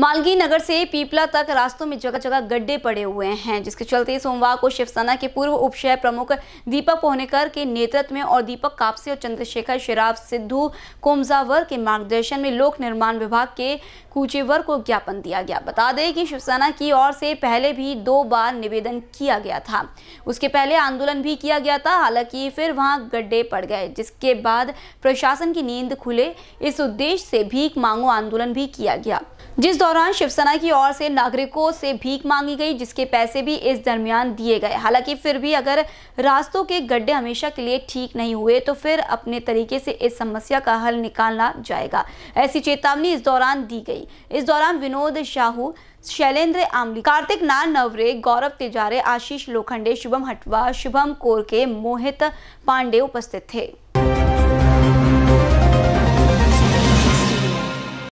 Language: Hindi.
मालगी नगर से पीपला तक रास्तों में जगह जगह गड्ढे पड़े हुए हैं जिसके चलते सोमवार को शिवसेना के पूर्व उपशय प्रमुख दीपक पोहनेकर के नेतृत्व में और दीपक कापसे और चंद्रशेखर शराब सिद्धू कोमजावर के मार्गदर्शन में लोक निर्माण विभाग के कूचेवर को ज्ञापन दिया गया बता दें कि शिवसेना की ओर से पहले भी दो बार निवेदन किया गया था उसके पहले आंदोलन भी किया गया था हालांकि फिर वहां गड्ढे पड़ गए जिसके बाद प्रशासन की नींद खुले इस उद्देश्य से भीख मांगो आंदोलन भी किया गया जिस दौरान शिवसेना की ओर से नागरिकों से भीख मांगी गई जिसके पैसे भी इस दरमियान दिए गए हालांकि फिर भी अगर रास्तों के गड्ढे हमेशा के लिए ठीक नहीं हुए तो फिर अपने तरीके से इस समस्या का हल निकालना जाएगा ऐसी चेतावनी इस दौरान दी गई इस दौरान विनोद शाहू शैलेंद्र आमली कार्तिक नान नवरे गौरव तिजारे आशीष लोखंडे शुभम हटवा शुभम कोरके मोहित पांडे उपस्थित थे